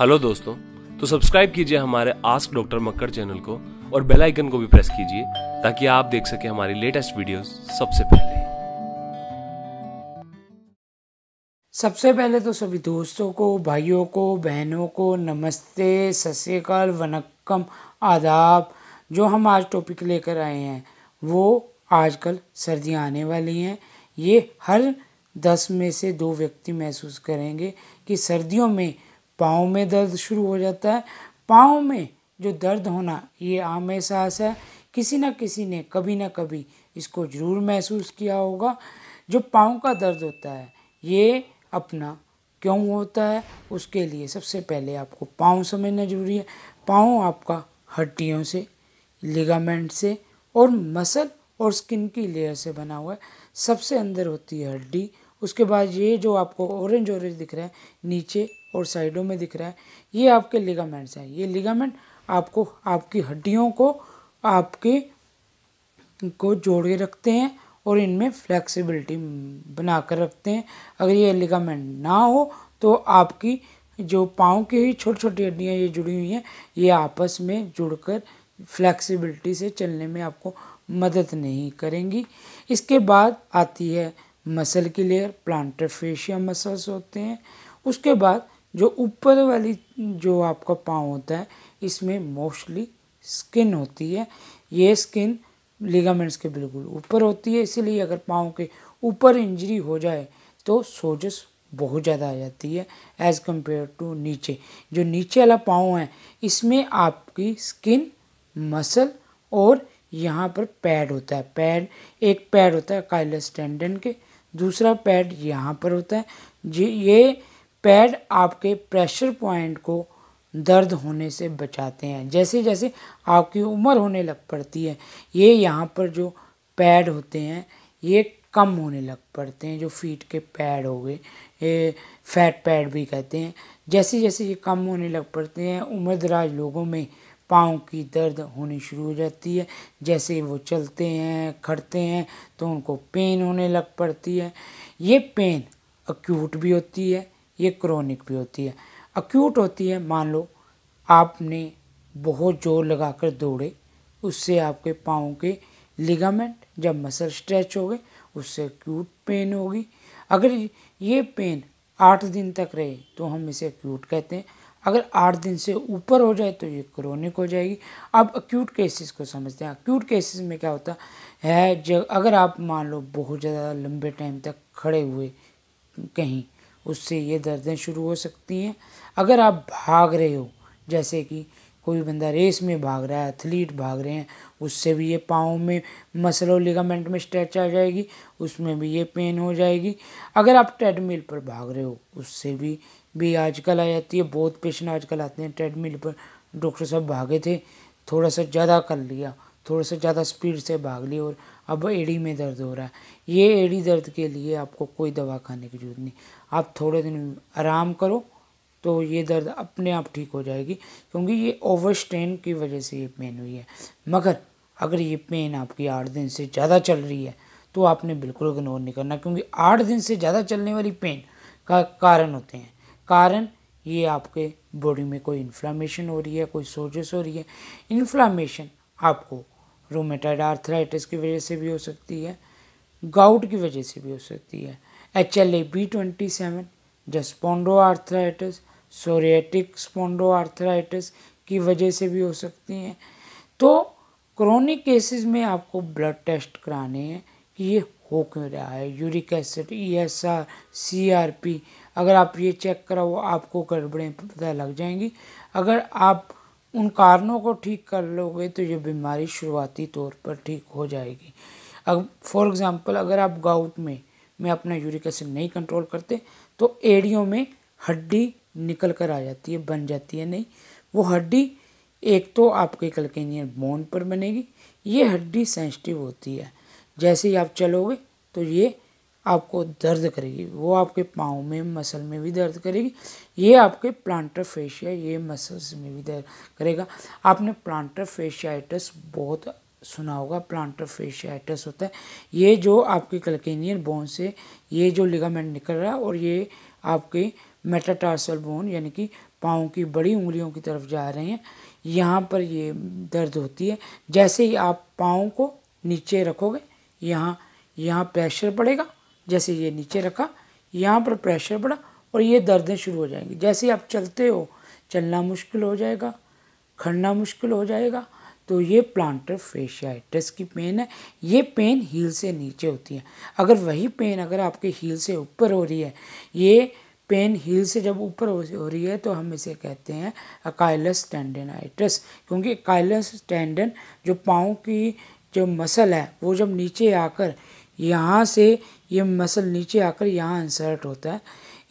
hello दोस्तों तो subscribe कीजिए हमारे आस्क डॉक्टर मक्कर चैनल को और बेल आइकन को भी प्रेस कीजिए ताकि आप देख सके हमारी लेटेस्ट वीडियोस सबसे पहले सबसे पहले तो सभी दोस्तों को भाइयों को बहनों को नमस्ते सत्यकाल वनक्कम आदाब जो हम आज टॉपिक लेकर आए हैं वो आजकल सर्दियाँ आने वाली हैं ये हर दस में से दो व्यक्ति महसूस करेंगे कि सर्दियों में पाँव में दर्द शुरू हो जाता है पाँव में जो दर्द होना ये आम एहसास है किसी न किसी ने कभी ना कभी इसको ज़रूर महसूस किया होगा जो पाँव का दर्द होता है ये अपना क्यों होता है उसके लिए सबसे पहले आपको पाँव समझना जरूरी है पाँव आपका हड्डियों से लिगामेंट से और मसल और स्किन की लेयर से बना हुआ है सबसे अंदर होती है हड्डी उसके बाद ये जो आपको ऑरेंज ऑरेंज दिख रहा है नीचे और साइडों में दिख रहा है ये आपके लिगामेंट्स हैं ये लिगामेंट आपको आपकी हड्डियों को आपके को जोड़ के रखते हैं और इनमें फ्लेक्सिबिलिटी बना कर रखते हैं अगर ये लिगामेंट ना हो तो आपकी जो पाँव की ही छोटी छोटी हड्डियाँ ये जुड़ी हुई हैं ये आपस में जुड़कर फ्लेक्सिबिलिटी से चलने में आपको मदद नहीं करेंगी इसके बाद आती है मसल की लेयर प्लांटर फेशिया मसल्स होते हैं उसके बाद जो ऊपर वाली जो आपका पाँव होता है इसमें मोस्टली स्किन होती है ये स्किन लिगामेंट्स के बिल्कुल ऊपर होती है इसीलिए अगर पाँव के ऊपर इंजरी हो जाए तो सोजस बहुत ज़्यादा आ जाती है एज़ कम्पेयर टू नीचे जो नीचे वाला पाँव है इसमें आपकी स्किन मसल और यहाँ पर पैड होता है पैड एक पैड होता है काइलस टेंडन के दूसरा पैड यहाँ पर होता है जी ये पैड आपके प्रेशर पॉइंट को दर्द होने से बचाते हैं जैसे जैसे आपकी उम्र होने लग पड़ती है ये यहाँ पर जो पैड होते हैं ये कम होने लग पड़ते हैं जो फीट के पैड हो गए ये फैट पैड भी कहते हैं जैसे जैसे ये कम होने लग पड़ते हैं उम्र दराज लोगों में पाँव की दर्द होनी शुरू हो जाती है जैसे वो चलते हैं खड़ते हैं तो उनको पेन होने लग पड़ती है ये पेन अक्यूट भी होती है ये क्रोनिक भी होती है अक्यूट होती है मान लो आपने बहुत जोर लगाकर दौड़े उससे आपके पाँव के लिगामेंट जब मसल स्ट्रेच हो गए उससे अक्यूट पेन होगी अगर ये पेन आठ दिन तक रहे तो हम इसे अक्यूट कहते हैं अगर आठ दिन से ऊपर हो जाए तो ये क्रोनिक हो जाएगी अब अक्यूट केसेस को समझते हैं अक्यूट केसेस में क्या होता है जब अगर आप मान लो बहुत ज़्यादा लंबे टाइम तक खड़े हुए कहीं उससे ये दर्दें शुरू हो सकती हैं अगर आप भाग रहे हो जैसे कि कोई बंदा रेस में भाग रहा है एथलीट भाग रहे हैं उससे भी ये पाँव में मसल और लिगामेंट में स्ट्रेच आ जाएगी उसमें भी ये पेन हो जाएगी अगर आप ट्रेडमिल पर भाग रहे हो उससे भी भी आजकल आ जाती है बहुत पेशेंट आजकल आते हैं ट्रेडमिल पर डॉक्टर साहब भागे थे थोड़ा सा ज़्यादा कर लिया थोड़ा सा ज़्यादा स्पीड से भाग लिया और अब एड़ी में दर्द हो रहा है ये एड़ी दर्द के लिए आपको कोई दवा खाने की जरूरत नहीं आप थोड़े दिन आराम करो तो ये दर्द अपने आप ठीक हो जाएगी क्योंकि ये ओवर स्ट्रेन की वजह से ये पेन हुई है मगर अगर ये पेन आपकी आठ दिन से ज़्यादा चल रही है तो आपने बिल्कुल इग्नोर नहीं करना क्योंकि आठ दिन से ज़्यादा चलने वाली पेन का कारण होते हैं कारण ये आपके बॉडी में कोई इन्फ्लामेशन हो रही है कोई सोजस हो रही है इन्फ्लामेशन आपको रोमेटाइड आर्थराइटिस की वजह से भी हो सकती है गाउट की वजह से भी हो सकती है H L A B twenty seven जस्पोंडो आर्थराइटिस सोरेटिक स्पोंडो आर्थराइटिस की वजह से भी हो सकती हैं तो क्रोनिक केसेस में आपको ब्लड टेस्ट कराने हैं कि ये हो क्यों रहा है uric acid E S R C R P अगर आप ये चेक कराओ आपको गड़बड़ें पता लग जाएंगी अगर आप उन कारणों को ठीक कर लोगे तो ये बीमारी शुरुआती तौर पर ठीक हो जाएगी अब फॉर एग्ज़ाम्पल अगर आप गाउट में मैं अपना यूरिक एसिड नहीं कंट्रोल करते तो एड़ियों में हड्डी निकल कर आ जाती है बन जाती है नहीं वो हड्डी एक तो आपके कलकेनियन बोन पर बनेगी ये हड्डी सेंसिटिव होती है जैसे ही आप चलोगे तो ये आपको दर्द करेगी वो आपके पाँव में मसल में भी दर्द करेगी ये आपके प्लांटर फेशिया ये मसल्स में भी दर्द करेगा आपने प्लांटर फेशियाइटस बहुत सुना होगा प्लांटर फेशियाइटस होता है ये जो आपके कलकेनियन बोन से ये जो लिगामेंट निकल रहा है और ये आपके मेटाटार्सल बोन यानी कि पाँव की बड़ी उंगलियों की तरफ जा रहे हैं यहाँ पर ये दर्द होती है जैसे ही आप पाँव को नीचे रखोगे यहाँ यहाँ प्रेशर पड़ेगा जैसे ये नीचे रखा यहाँ पर प्रेशर बढ़ा और ये दर्दें शुरू हो जाएंगी जैसे आप चलते हो चलना मुश्किल हो जाएगा खड़ना मुश्किल हो जाएगा तो ये प्लांटर फेशियाइटिस की पेन है ये पेन हील से नीचे होती है अगर वही पेन अगर आपके हील से ऊपर हो रही है ये पेन हील से जब ऊपर हो रही है तो हम इसे कहते हैं अकाइलस टेंडेनाइटिस क्योंकि अकाइलस टेंडन जो पाँव की जो मसल है वो जब नीचे आकर यहाँ से ये मसल नीचे आकर यहाँ इंसर्ट होता है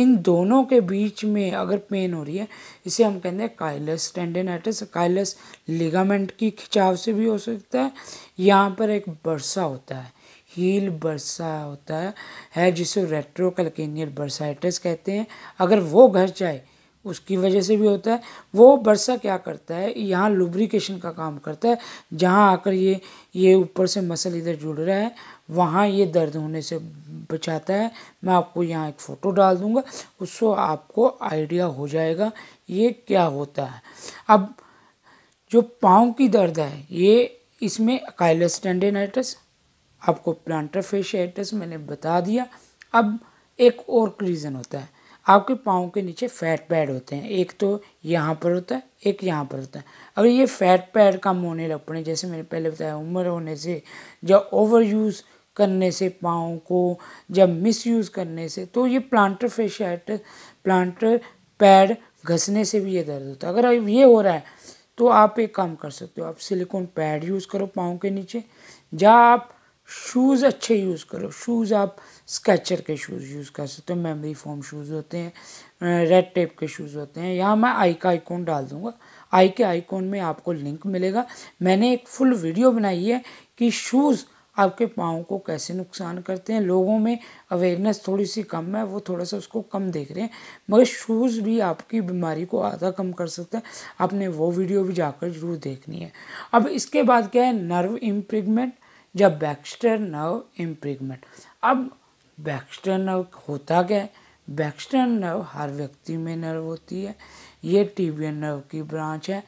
इन दोनों के बीच में अगर पेन हो रही है इसे हम कहते हैं काइलस टेंडेनाइटिस काइलस लिगामेंट की खिंचाव से भी हो सकता है यहाँ पर एक बरसा होता है हील बरसा होता है, है जिसे रेट्रोकलकेनियल बर्साइटिस कहते हैं अगर वो घर जाए उसकी वजह से भी होता है वो बरसा क्या करता है यहाँ लुब्रिकेशन का काम करता है जहाँ आकर ये ये ऊपर से मसल इधर जुड़ रहा है वहाँ ये दर्द होने से बचाता है मैं आपको यहाँ एक फ़ोटो डाल दूँगा उससे आपको आइडिया हो जाएगा ये क्या होता है अब जो पाँव की दर्द है ये इसमें अकाइलस टेंडेनाइटस आपको प्लांटर फेशियाइटिस मैंने बता दिया अब एक और रीज़न होता है आपके पाँव के नीचे फैट पैड होते हैं एक तो यहाँ पर होता है एक यहाँ पर होता है अगर ये फैट पैड कम होने लग पड़े जैसे मैंने पहले बताया उम्र होने से या ओवर यूज़ करने से पाँव को या मिस यूज़ करने से तो ये प्लांटर फेशट प्लांटर पैड घसने से भी ये दर्द होता है अगर ये हो रहा है तो आप एक काम कर सकते हो आप सिलिकॉन पैड यूज़ करो पाँव के नीचे या आप शूज़ अच्छे यूज़ करो शूज़ आप स्केचर के शूज़ यूज़ कर सकते हो मेमोरी फॉर्म शूज़ होते हैं रेड टेप के शूज़ होते हैं यहाँ मैं आई का आइकॉन डाल दूँगा आई के आइकॉन में आपको लिंक मिलेगा मैंने एक फुल वीडियो बनाई है कि शूज़ आपके पाँव को कैसे नुकसान करते हैं लोगों में अवेयरनेस थोड़ी सी कम है वो थोड़ा सा उसको कम देख रहे हैं मगर शूज़ भी आपकी बीमारी को आधा कम कर सकते हैं आपने वो वीडियो भी जाकर जरूर देखनी है अब इसके बाद क्या है नर्व इम्प्रिगमेंट जब बैक्स्टर नर्व इम्प्रिगमेंट अब बैक्स्टर नव होता क्या है बैक्स्टर नर्व हर व्यक्ति में नर्व होती है ये टीबियन नर्व की ब्रांच है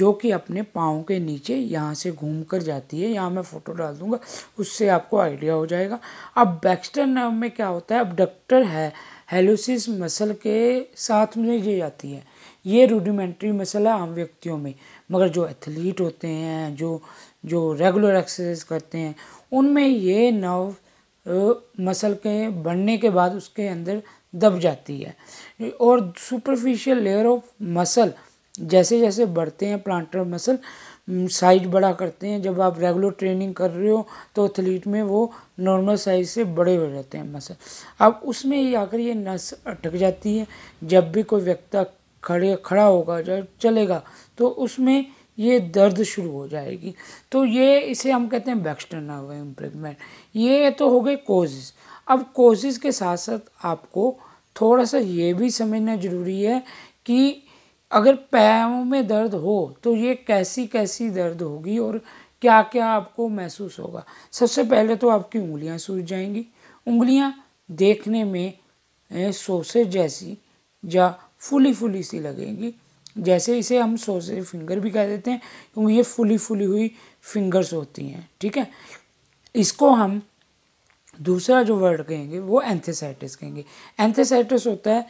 जो कि अपने पाँव के नीचे यहाँ से घूम कर जाती है यहाँ मैं फ़ोटो डाल दूँगा उससे आपको आइडिया हो जाएगा अब बैक्स्टर नर्व में क्या होता है अब डक्टर है हेलोसिस मसल के साथ में ये जाती है ये रूडिमेंट्री मसल है आम व्यक्तियों में मगर जो एथलीट होते हैं जो जो रेगुलर एक्सरसाइज करते हैं उनमें ये नव मसल के बढ़ने के बाद उसके अंदर दब जाती है और सुपरफिशियल लेयर ऑफ मसल जैसे जैसे बढ़ते हैं प्लांटर मसल साइज बड़ा करते हैं जब आप रेगुलर ट्रेनिंग कर रहे हो तो एथलीट में वो नॉर्मल साइज से बड़े हो जाते हैं मसल अब उसमें ही आकर ये नस अटक जाती है जब भी कोई व्यक्ति खड़े खड़ा होगा जब चलेगा तो उसमें ये दर्द शुरू हो जाएगी तो ये इसे हम कहते हैं बैक्सटर्नल इम्प्रेगमेंट ये तो हो गए कोजिस अब कोजिस के साथ साथ आपको थोड़ा सा ये भी समझना ज़रूरी है कि अगर पैरों में दर्द हो तो ये कैसी कैसी दर्द होगी और क्या क्या आपको महसूस होगा सबसे पहले तो आपकी उंगलियां सूझ जाएंगी उंगलियां देखने में सोसेज जैसी या फुली फुली सी लगेंगी जैसे इसे हम सोजे फिंगर भी कह देते हैं क्योंकि ये फुली फुली हुई फिंगर्स होती हैं ठीक है इसको हम दूसरा जो वर्ड कहेंगे वो एंथेसाइटिस कहेंगे एंथेसाइटिस होता है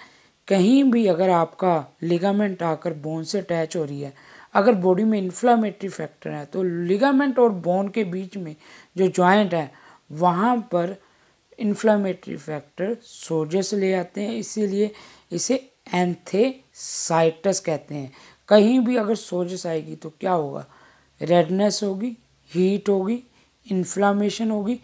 कहीं भी अगर आपका लिगामेंट आकर बोन से अटैच हो रही है अगर बॉडी में इन्फ्लामेटरी फैक्टर है तो लिगामेंट और बोन के बीच में जो जॉइंट है वहाँ पर इन्फ्लामेटरी फैक्टर सोजस ले आते हैं इसीलिए इसे एंथे साइटस कहते हैं कहीं भी अगर सोजस आएगी तो क्या होगा रेडनेस होगी हीट होगी इन्फ्लामेशन होगी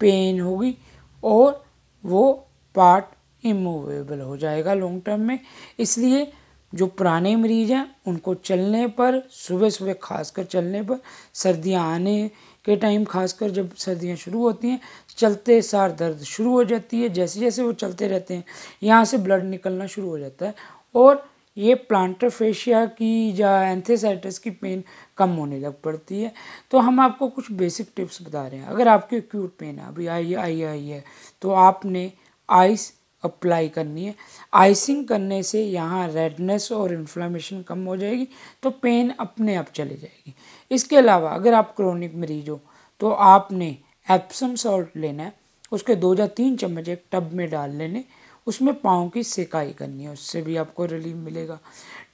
पेन होगी और वो पार्ट इमूवेबल हो जाएगा लॉन्ग टर्म में इसलिए जो पुराने मरीज हैं उनको चलने पर सुबह सुबह खासकर चलने पर सर्दियाँ आने के टाइम खासकर जब सर्दियाँ शुरू होती हैं चलते सार दर्द शुरू हो जाती है जैसे जैसे वो चलते रहते हैं यहाँ से ब्लड निकलना शुरू हो जाता है और ये प्लांटर फेशिया की या एंथेसाइटिस की पेन कम होने लग पड़ती है तो हम आपको कुछ बेसिक टिप्स बता रहे हैं अगर आपकी एक्यूट पेन है अभी आई आई आई है तो आपने आइस अप्लाई करनी है आइसिंग करने से यहाँ रेडनेस और इन्फ्लामेशन कम हो जाएगी तो पेन अपने आप चले जाएगी इसके अलावा अगर आप क्रोनिक मरीज हो तो आपने एप्सम सॉल्ट लेना है उसके दो या तीन चम्मच एक टब में डाल लेने उसमें पाँव की सेकाई करनी है उससे भी आपको रिलीफ मिलेगा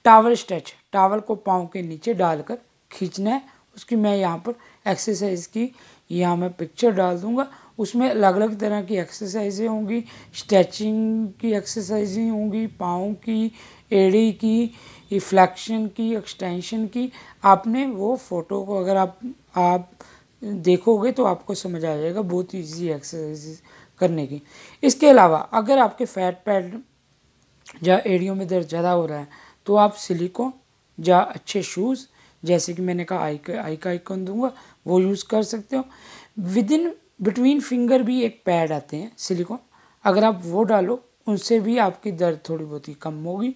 टावल स्ट्रेच टावल को पाँव के नीचे डालकर खींचना है उसकी मैं यहाँ पर एक्सरसाइज की यहाँ मैं पिक्चर डाल दूँगा उसमें अलग अलग तरह की एक्सरसाइजें होंगी स्ट्रेचिंग की एक्सरसाइजें होंगी पाँव की एड़ी की रिफ्लैक्शन की एक्सटेंशन की आपने वो फ़ोटो को अगर आप आप देखोगे तो आपको समझ आ जाएगा बहुत ईजी एक्सरसाइज करने की इसके अलावा अगर आपके फैट पैड या एड़ियों में दर्द ज़्यादा हो रहा है तो आप सिलिको या अच्छे शूज़ जैसे कि मैंने कहा आई का आई का आइकन दूंगा वो यूज़ कर सकते हो विद इन बिटवीन फिंगर भी एक पैड आते हैं सिलिकॉन अगर आप वो डालो उनसे भी आपकी दर्द थोड़ी बहुत ही कम होगी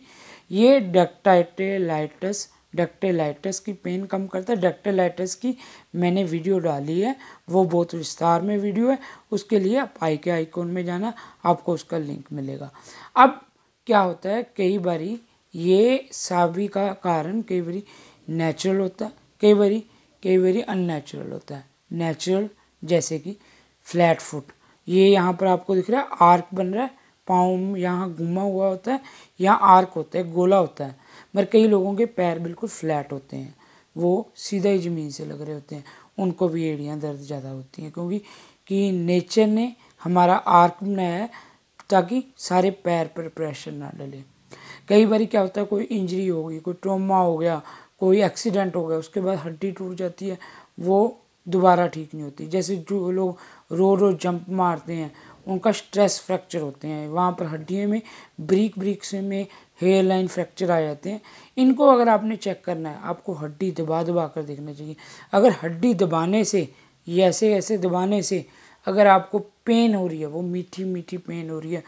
ये डक्टाइटेलाइटस डक्टेलाइटिस की पेन कम करता है डक्टेलाइटिस की मैंने वीडियो डाली है वो बहुत विस्तार में वीडियो है उसके लिए आप आई के आइकॉन में जाना आपको उसका लिंक मिलेगा अब क्या होता है कई बारी ये साबी का कारण कई बारी नेचुरल होता है कई बारी कई बारी अननेचुरल होता है नेचुरल जैसे कि फ्लैट फुट ये यहाँ पर आपको दिख रहा है आर्क बन रहा है पाँव यहाँ घुमा हुआ होता है यहाँ आर्क होता है गोला होता है मगर कई लोगों के पैर बिल्कुल फ्लैट होते हैं वो सीधा ही ज़मीन से लग रहे होते हैं उनको भी एड़ियाँ दर्द ज़्यादा होती हैं क्योंकि कि नेचर ने हमारा आर्क बनाया है ताकि सारे पैर पर प्रेशर ना डले कई बार क्या होता है कोई इंजरी हो गई कोई ट्रोमा हो गया कोई एक्सीडेंट हो गया उसके बाद हड्डी टूट जाती है वो दोबारा ठीक नहीं होती जैसे जो लोग रो रो जंप मारते हैं उनका स्ट्रेस फ्रैक्चर होते हैं वहाँ पर हड्डियों में ब्रीक ब्रीक से में हेयर लाइन फ्रैक्चर आ जाते हैं इनको अगर आपने चेक करना है आपको हड्डी दबा दबा कर देखना चाहिए अगर हड्डी दबाने से ये ऐसे ऐसे दबाने से अगर आपको पेन हो रही है वो मीठी मीठी पेन हो रही है,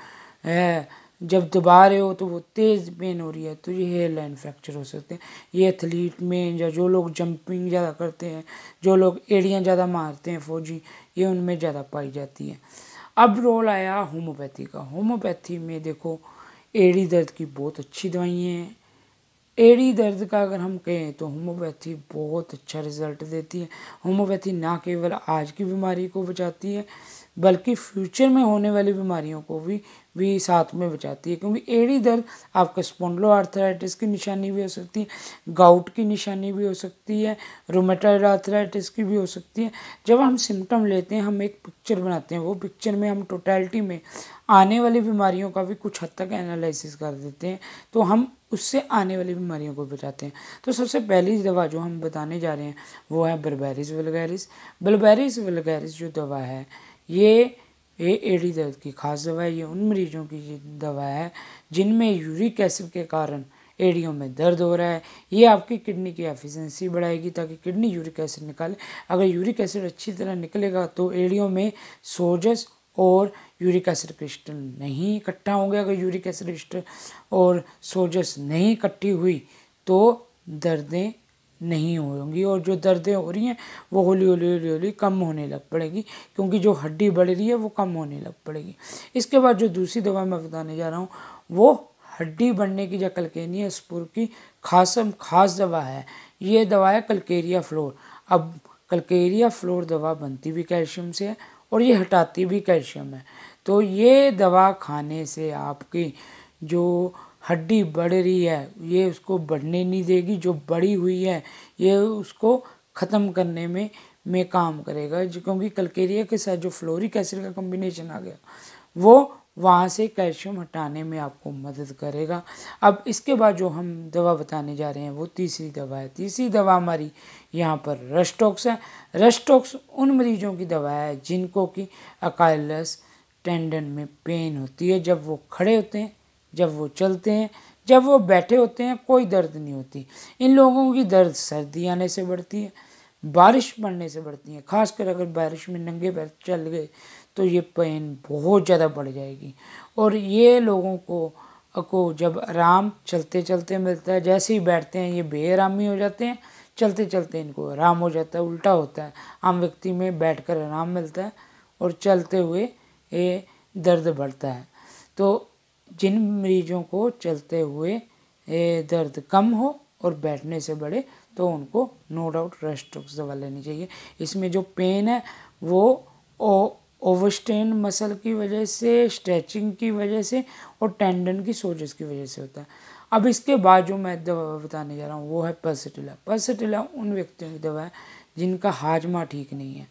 है जब दबा रहे हो तो वो तेज़ पेन हो रही है तो ये हेयर लाइन फ्रैक्चर हो सकते हैं ये एथलीट में या जो लोग जंपिंग ज़्यादा करते हैं जो लोग एड़ियाँ ज़्यादा मारते हैं फौजी ये उनमें ज़्यादा पाई जाती है अब रोल आया होम्योपैथी का होम्योपैथी में देखो एड़ी दर्द की बहुत अच्छी दवाइयाँ हैं एड़ी दर्द का अगर हम कहें तो होम्योपैथी बहुत अच्छा रिज़ल्ट देती है होम्योपैथी ना केवल आज की बीमारी को बचाती है बल्कि फ्यूचर में होने वाली बीमारियों को भी भी साथ में बचाती है क्योंकि एड़ी दर्द आपका स्पॉन्डलो आर्थराइटिस की निशानी भी हो सकती है गाउट की निशानी भी हो सकती है रोमेटाइड आर्थराइटिस की भी हो सकती है जब हम सिम्टम लेते हैं हम एक पिक्चर बनाते हैं वो पिक्चर में हम टोटलिटी में आने वाली बीमारियों का भी कुछ हद तक एनालिसिस कर देते हैं तो हम उससे आने वाली बीमारियों को बचाते हैं तो सबसे पहली दवा जो हम बताने जा रहे हैं वो है बर्बेरिस वलगैरिस बलबेरिस वलगैरिस जो दवा है ये ए एड़ी दर्द की खास दवा है ये उन मरीजों की दवा है जिनमें यूरिक एसिड के कारण एड़ियों में दर्द हो रहा है ये आपकी किडनी की एफिशिएंसी बढ़ाएगी ताकि किडनी यूरिक एसिड निकाले अगर यूरिक एसिड अच्छी तरह निकलेगा तो एड़ियों में सोजस और यूरिक एसिड क्रिस्टल नहीं इकट्ठा होंगे अगर यूरिक एसिड और सोजस नहीं इकट्ठी हुई तो दर्दें नहीं होंगी और जो दर्दें हो रही हैं वो होली होली होली होली कम होने लग पड़ेगी क्योंकि जो हड्डी बढ़ रही है वो कम होने लग पड़ेगी इसके बाद जो दूसरी दवा मैं बताने जा रहा हूँ वो हड्डी बढ़ने की जो कलकेनिया स्पुर की खासम खास दवा है ये दवा है कलकेरिया फ्लोर अब कलकेरिया फ्लोर दवा बनती भी कैल्शियम से है और ये हटाती भी कैल्शियम है तो ये दवा खाने से आपकी जो हड्डी बढ़ रही है ये उसको बढ़ने नहीं देगी जो बढ़ी हुई है ये उसको ख़त्म करने में में काम करेगा जो क्योंकि कलकेरिया के साथ जो फ्लोरिक एसिड का कॉम्बिनेशन आ गया वो वहाँ से कैल्शियम हटाने में आपको मदद करेगा अब इसके बाद जो हम दवा बताने जा रहे हैं वो तीसरी दवा है तीसरी दवा हमारी यहाँ पर रस्टोक्स है रस्टोक्स उन मरीजों की दवा है जिनको कि अकाइलस टेंडन में पेन होती है जब वो खड़े होते हैं जब वो चलते हैं जब वो बैठे होते हैं कोई दर्द नहीं होती इन लोगों की दर्द सर्दी आने से बढ़ती है बारिश पड़ने से बढ़ती है खासकर अगर बारिश में नंगे पैर चल गए तो ये पेन बहुत ज़्यादा बढ़ जाएगी और ये लोगों को को जब आराम चलते चलते मिलता है जैसे ही बैठते हैं ये बेआरामी हो जाते हैं चलते चलते इनको आराम हो जाता है उल्टा होता है आम व्यक्ति में बैठकर आराम मिलता है और चलते हुए ये दर्द बढ़ता है तो जिन मरीजों को चलते हुए दर्द कम हो और बैठने से बढ़े तो उनको नो डाउट रेस्ट दवा लेनी चाहिए इसमें जो पेन है वो ओवरस्टेन मसल की वजह से स्ट्रेचिंग की वजह से और टेंडन की सोजस की वजह से होता है अब इसके बाद जो मैं दवा बताने जा रहा हूँ वो है पर्सटिला पर्सटिला उन व्यक्तियों की दवा है जिनका हाजमा ठीक नहीं है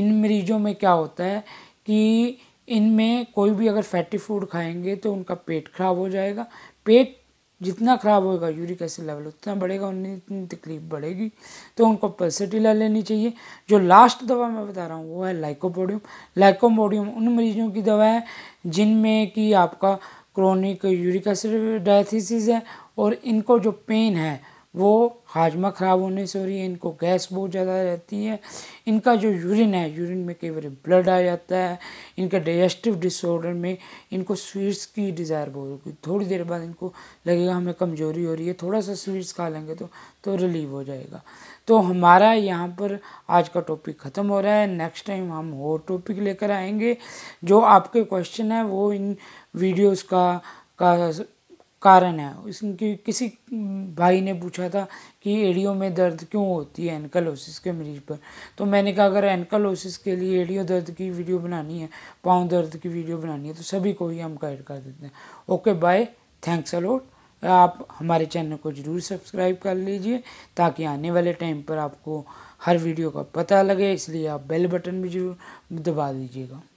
इन मरीजों में क्या होता है कि इनमें कोई भी अगर फैटी फूड खाएंगे तो उनका पेट खराब हो जाएगा पेट जितना ख़राब होगा यूरिक एसिड लेवल उतना बढ़ेगा उन्हें इतनी तकलीफ बढ़ेगी तो उनको पल्सेटिला लेनी चाहिए जो लास्ट दवा मैं बता रहा हूँ वो है लाइकोपोडियम लाइकोपोडियम उन मरीजों की दवा है जिनमें कि आपका क्रोनिक यूरिक एसिड डायथिस है और इनको जो पेन है वो हाजमा ख़राब होने से हो रही है इनको गैस बहुत ज़्यादा रहती है इनका जो यूरिन है यूरिन में कई बार ब्लड आ जाता है इनका डाइजेस्टिव डिसऑर्डर में इनको स्वीट्स की डिज़ायर बहुत होगी थोड़ी देर बाद इनको लगेगा हमें कमज़ोरी हो रही है थोड़ा सा स्वीट्स खा लेंगे तो तो रिलीव हो जाएगा तो हमारा यहाँ पर आज का टॉपिक ख़त्म हो रहा है नेक्स्ट टाइम हम और टॉपिक लेकर आएंगे जो आपके क्वेश्चन है वो इन वीडियोज़ का का कारण है इसकी किसी भाई ने पूछा था कि एड़ियों में दर्द क्यों होती है एनकलोसिस के मरीज पर तो मैंने कहा अगर एनकलोसिस के लिए एड़ियों दर्द की वीडियो बनानी है पाँव दर्द की वीडियो बनानी है तो सभी को ही हम गाइड कर देते हैं ओके बाय थैंक्स अलोट आप हमारे चैनल को ज़रूर सब्सक्राइब कर लीजिए ताकि आने वाले टाइम पर आपको हर वीडियो का पता लगे इसलिए आप बेल बटन भी जरूर दबा दीजिएगा